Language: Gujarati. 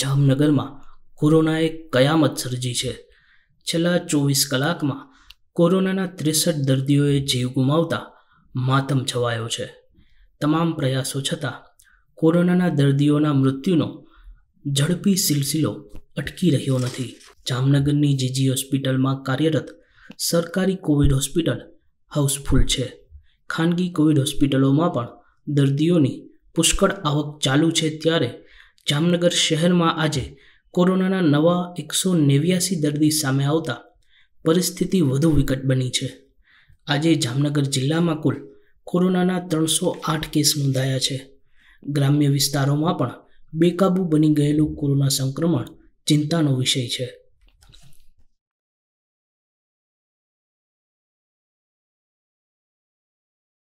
જામનગરમાં કોરોનાએ કયામત સર્જી છે છેલ્લા ચોવીસ કલાકમાં કોરોનાના ત્રેસઠ દર્દીઓએ જીવ ગુમાવતા માતમ છવાયો છે તમામ પ્રયાસો છતાં કોરોનાના દર્દીઓના મૃત્યુનો ઝડપી સિલસિલો અટકી રહ્યો નથી જામનગરની જીજી હોસ્પિટલમાં કાર્યરત સરકારી કોવિડ હોસ્પિટલ હાઉસફુલ છે ખાનગી કોવિડ હોસ્પિટલોમાં પણ દર્દીઓની પુષ્કળ આવક ચાલુ છે ત્યારે જામનગર શહેરમાં આજે કોરોનાના નવા એકસો નેવ્યાસી દર્દી સામે આવતા પરિસ્થિતિ વધુ વિકટ બની છે આજે જામનગર જિલ્લામાં કુલ કોરોનાના ત્રણસો આઠ કેસ નોંધાયા છે ગ્રામ્ય વિસ્તારોમાં પણ બેકાબુ બની ગયેલું કોરોના સંક્રમણ ચિંતાનો વિષય છે